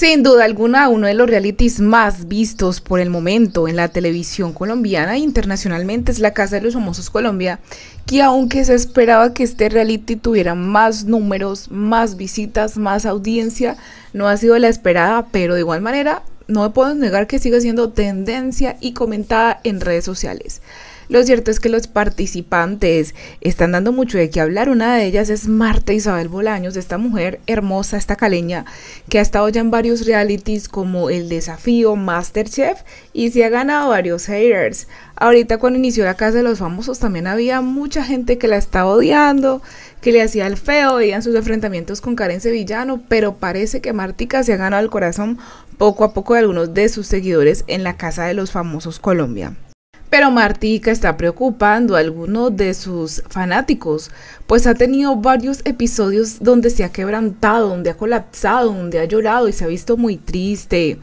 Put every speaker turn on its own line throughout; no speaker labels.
Sin duda alguna, uno de los realities más vistos por el momento en la televisión colombiana e internacionalmente es La Casa de los Famosos Colombia, que aunque se esperaba que este reality tuviera más números, más visitas, más audiencia, no ha sido la esperada, pero de igual manera no puedo negar que sigue siendo tendencia y comentada en redes sociales. Lo cierto es que los participantes están dando mucho de qué hablar. Una de ellas es Marta Isabel Bolaños, esta mujer hermosa, esta caleña, que ha estado ya en varios realities como El Desafío, Masterchef y se ha ganado varios haters. Ahorita cuando inició la Casa de los Famosos también había mucha gente que la estaba odiando, que le hacía el feo, veían sus enfrentamientos con Karen Sevillano, pero parece que Martica se ha ganado el corazón poco a poco de algunos de sus seguidores en la Casa de los Famosos Colombia. Pero Martica está preocupando a algunos de sus fanáticos, pues ha tenido varios episodios donde se ha quebrantado, donde ha colapsado, donde ha llorado y se ha visto muy triste,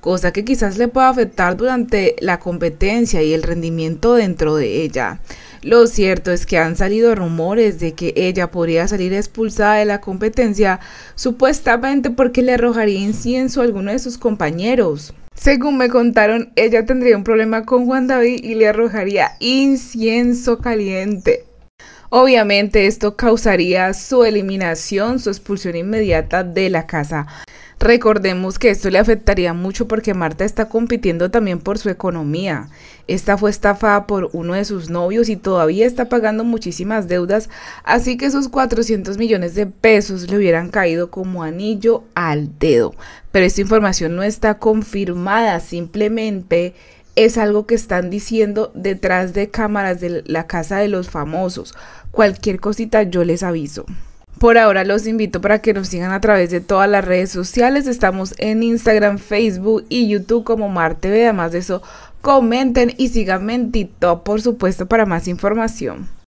cosa que quizás le pueda afectar durante la competencia y el rendimiento dentro de ella. Lo cierto es que han salido rumores de que ella podría salir expulsada de la competencia supuestamente porque le arrojaría incienso a alguno de sus compañeros. Según me contaron, ella tendría un problema con Juan David y le arrojaría incienso caliente. Obviamente esto causaría su eliminación, su expulsión inmediata de la casa. Recordemos que esto le afectaría mucho porque Marta está compitiendo también por su economía. Esta fue estafada por uno de sus novios y todavía está pagando muchísimas deudas, así que esos 400 millones de pesos le hubieran caído como anillo al dedo. Pero esta información no está confirmada, simplemente es algo que están diciendo detrás de cámaras de la casa de los famosos. Cualquier cosita yo les aviso. Por ahora los invito para que nos sigan a través de todas las redes sociales. Estamos en Instagram, Facebook y YouTube como MarTV. Además de eso, comenten y síganme en TikTok, por supuesto, para más información.